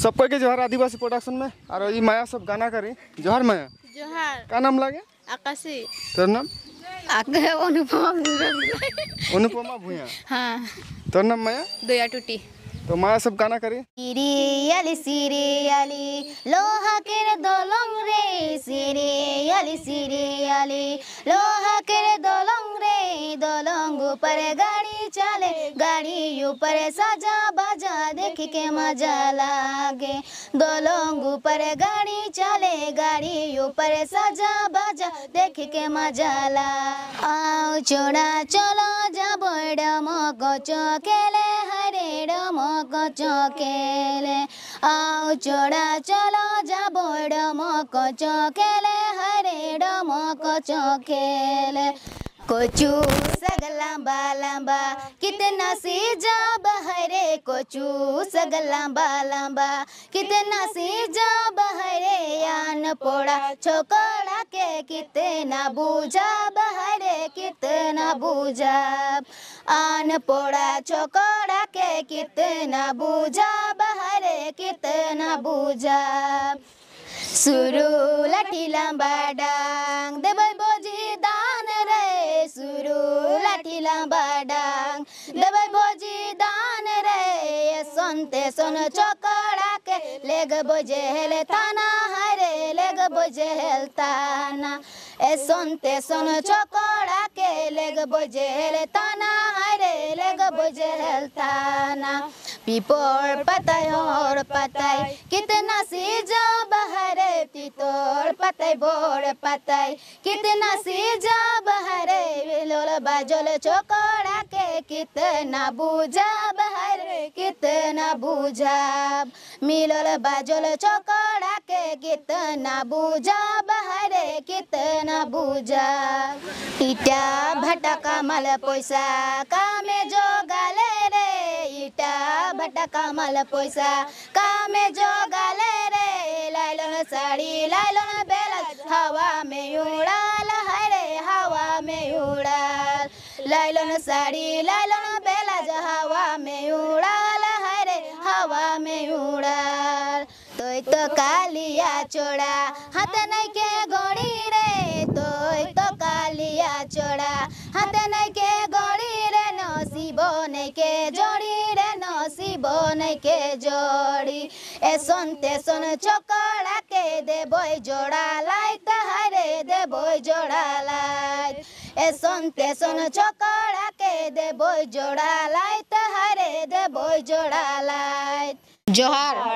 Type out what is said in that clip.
सबको के जोहर आदिवासी प्रोडक्शन में और ये माया सब गाना करी जोहर माया जोहर का नाम लागे आकाशी तोर नाम अनुपमा अनुपमा भूया हाँ तोर नाम माया दया टूटी तो माया सब गाना करी सीरियली सीरियली लोहा के दलम रे सीरियली सीरियली लोहा के दलम रे दलंग ऊपर गा गाड़ी ऊपर सजा बजा देख के मजा लागे दो लोग ऊपर गाड़ी चले गाड़ी ऊपर सजा बजा देख के मजा लागे आओ चोड़ा चलो যাব ডমক চকেলে হরে ডমক চকেলে আও চোড়া চলো যাব ডমক চকেলে হরে ডমক চকেলে कोचू सगलम्बा लम्बा कितना से जा बहरे कोचू सगलम्बा लम्बा कितना से जा बहरे यान पोड़ा छोकड़ा के कितना बूझा बहरे कितना बूझा आन पोड़ा छोकड़ा के कितना बूझा बहरे कितना बूझा सुरु लठी लम्बा डांग डंग देवे भोजी दान रे ये सुनते सुन चौकड़ा के लेग बोझे हेल थाना हरे लेग बोझे हेल थाना ए सुनते सुन चौकड़ा के लेग बोझे हेल थाना हरे लेग बोझे हेल थाना पीपोर पतय और पतय कितना सी जो बहरे पितोर पतय बोर पतय कितना सी जो बहरे लोल बाजोल चौक कितना बुझाब हर कितना बुझाब मिलल बाजल चौकड़ा के कितना बुझाब हर कितना बुझाब ईटा भटका मल पैसा कामे जो गले रे ईटा भटका मल पैसा कामे जो गले रे लाइलन साड़ी लाइल बेल हवा में उड़ा लैलन साड़ी लैलन बेला जा हवा में उड़ाल हरे हवा में उड़ाल तो तो कालिया चोड़ा हाथ नहीं के गोड़ी रे तो तो कालिया चोड़ा हाथ नहीं के गोड़ी रे नसीब नहीं के जोड़ी रे नसीब नहीं के जोड़ी ए सुनते सुन चोकड़ा के दे बोई जोड़ा लाइक हरे दे बोई जोड़ा लाइक এসন তেসন চকড়াকে দেবই জোড়া লাইত হারে দেবই জোড়া লাইত জোহার